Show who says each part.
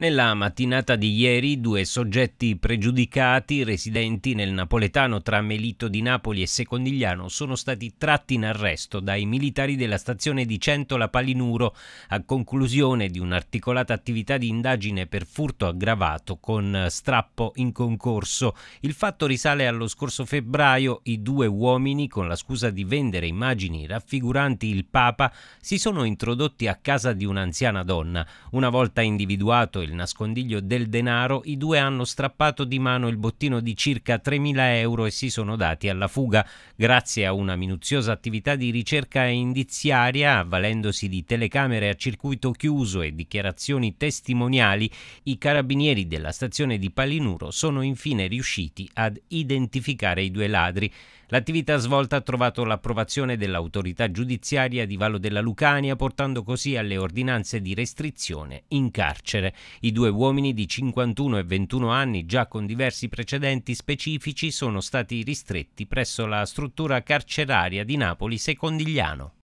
Speaker 1: Nella mattinata di ieri due soggetti pregiudicati residenti nel napoletano tra Melito di Napoli e Secondigliano sono stati tratti in arresto dai militari della stazione di Centola Palinuro a conclusione di un'articolata attività di indagine per furto aggravato con strappo in concorso. Il fatto risale allo scorso febbraio, i due uomini con la scusa di vendere immagini raffiguranti il Papa si sono introdotti a casa di un'anziana donna. Una volta individuato il nascondiglio del denaro, i due hanno strappato di mano il bottino di circa 3.000 euro e si sono dati alla fuga. Grazie a una minuziosa attività di ricerca indiziaria, avvalendosi di telecamere a circuito chiuso e dichiarazioni testimoniali, i carabinieri della stazione di Palinuro sono infine riusciti ad identificare i due ladri. L'attività svolta ha trovato l'approvazione dell'autorità giudiziaria di Vallo della Lucania, portando così alle ordinanze di restrizione in carcere. I due uomini di 51 e 21 anni, già con diversi precedenti specifici, sono stati ristretti presso la struttura carceraria di Napoli Secondigliano.